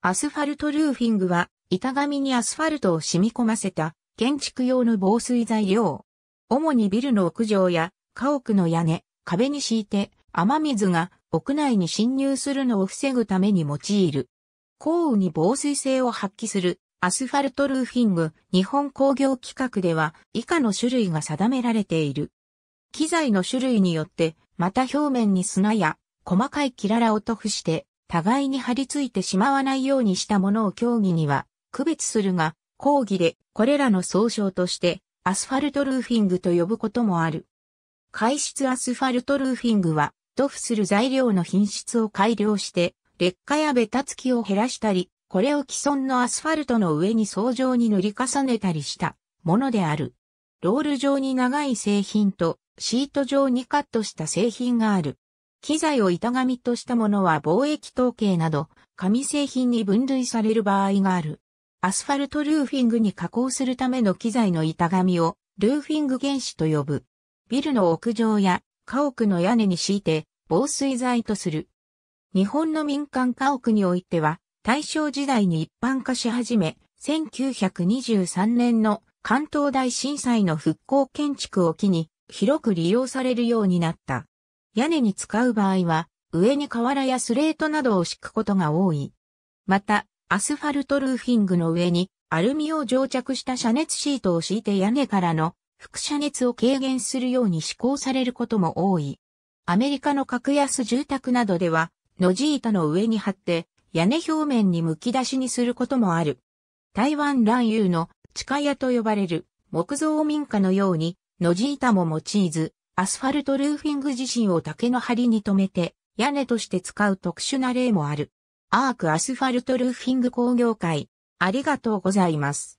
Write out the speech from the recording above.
アスファルトルーフィングは、板紙にアスファルトを染み込ませた、建築用の防水材料。主にビルの屋上や、家屋の屋根、壁に敷いて、雨水が屋内に侵入するのを防ぐために用いる。降雨に防水性を発揮するアスファルトルーフィング日本工業規格では以下の種類が定められている。機材の種類によってまた表面に砂や細かいキララを塗布して互いに張り付いてしまわないようにしたものを競技には区別するが、講義でこれらの総称としてアスファルトルーフィングと呼ぶこともある。改質アスファルトルーフィングは、塗布する材料の品質を改良して、劣化やベタつきを減らしたり、これを既存のアスファルトの上に層状に塗り重ねたりしたものである。ロール状に長い製品とシート状にカットした製品がある。機材を板紙としたものは貿易統計など、紙製品に分類される場合がある。アスファルトルーフィングに加工するための機材の板紙をルーフィング原子と呼ぶ。ビルの屋上や家屋の屋根に敷いて防水材とする。日本の民間家屋においては、大正時代に一般化し始め、1923年の関東大震災の復興建築を機に広く利用されるようになった。屋根に使う場合は、上に瓦やスレートなどを敷くことが多い。また、アスファルトルーフィングの上にアルミを蒸着した遮熱シートを敷いて屋根からの輻射熱を軽減するように施行されることも多い。アメリカの格安住宅などでは、野地板の上に貼って屋根表面に剥き出しにすることもある。台湾乱遊の地下屋と呼ばれる木造民家のように野地板も用いず、アスファルトルーフィング自身を竹の梁に留めて、屋根として使う特殊な例もある。アークアスファルトルーフィング工業会、ありがとうございます。